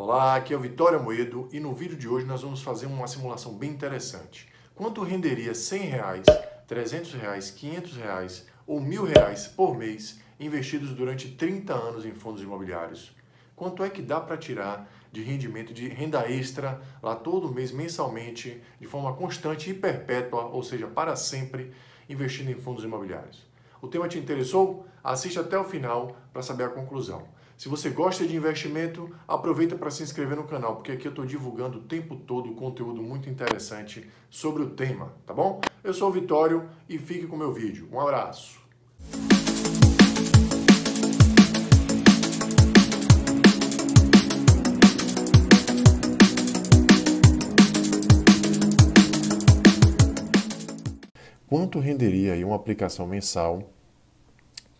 Olá, aqui é o Vitória Moedo e no vídeo de hoje nós vamos fazer uma simulação bem interessante. Quanto renderia 100 reais, 300 reais, 500 reais ou mil reais por mês investidos durante 30 anos em fundos imobiliários? Quanto é que dá para tirar de rendimento de renda extra lá todo mês, mensalmente, de forma constante e perpétua, ou seja, para sempre, investindo em fundos imobiliários? O tema te interessou? Assiste até o final para saber a conclusão. Se você gosta de investimento, aproveita para se inscrever no canal, porque aqui eu estou divulgando o tempo todo conteúdo muito interessante sobre o tema, tá bom? Eu sou o Vitório e fique com o meu vídeo. Um abraço! Quanto renderia aí uma aplicação mensal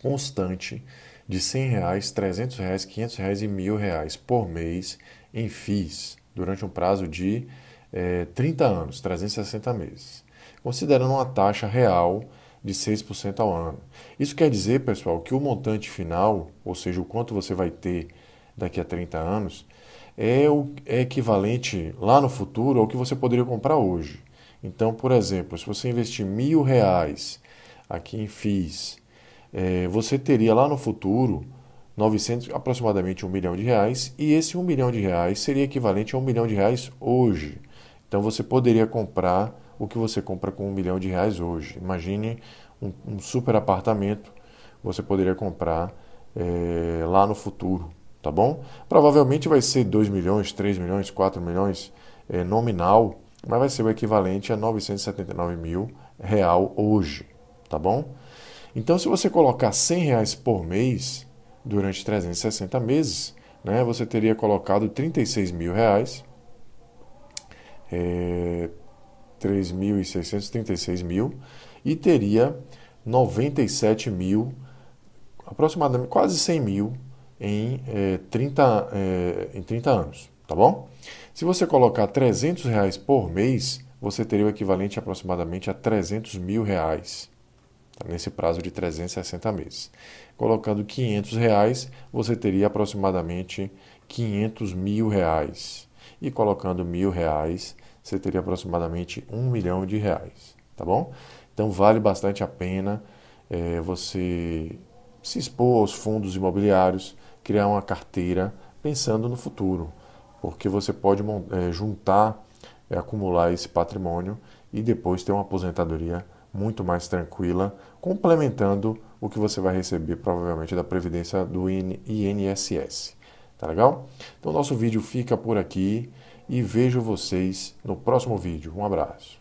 constante de R$ reais, R$ reais, R$ reais e R$ reais por mês em FIIs durante um prazo de é, 30 anos, 360 meses, considerando uma taxa real de 6% ao ano. Isso quer dizer, pessoal, que o montante final, ou seja, o quanto você vai ter daqui a 30 anos, é, o, é equivalente lá no futuro ao que você poderia comprar hoje. Então, por exemplo, se você investir mil reais aqui em FIIs é, você teria lá no futuro 900, aproximadamente um milhão de reais, e esse um milhão de reais seria equivalente a um milhão de reais hoje. Então você poderia comprar o que você compra com um milhão de reais hoje. Imagine um, um super apartamento você poderia comprar é, lá no futuro, tá bom? Provavelmente vai ser 2 milhões, 3 milhões, 4 milhões é, nominal, mas vai ser o equivalente a 979 mil real hoje, tá bom? Então, se você colocar 100 reais por mês durante 360 meses, né, você teria colocado 36 mil reais, é, 3.636 mil, e teria 97 mil, aproximadamente quase 100 mil em, é, 30, é, em 30 anos, tá bom? Se você colocar 300 reais por mês, você teria o equivalente aproximadamente a 300 mil reais, nesse prazo de 360 meses. Colocando 500, reais, você teria aproximadamente 500 mil. Reais. E colocando R$ 1.000, reais, você teria aproximadamente um milhão de reais, tá bom? Então vale bastante a pena é, você se expor aos fundos imobiliários, criar uma carteira pensando no futuro, porque você pode é, juntar, é, acumular esse patrimônio e depois ter uma aposentadoria muito mais tranquila, complementando o que você vai receber provavelmente da previdência do INSS. Tá legal? Então nosso vídeo fica por aqui e vejo vocês no próximo vídeo. Um abraço.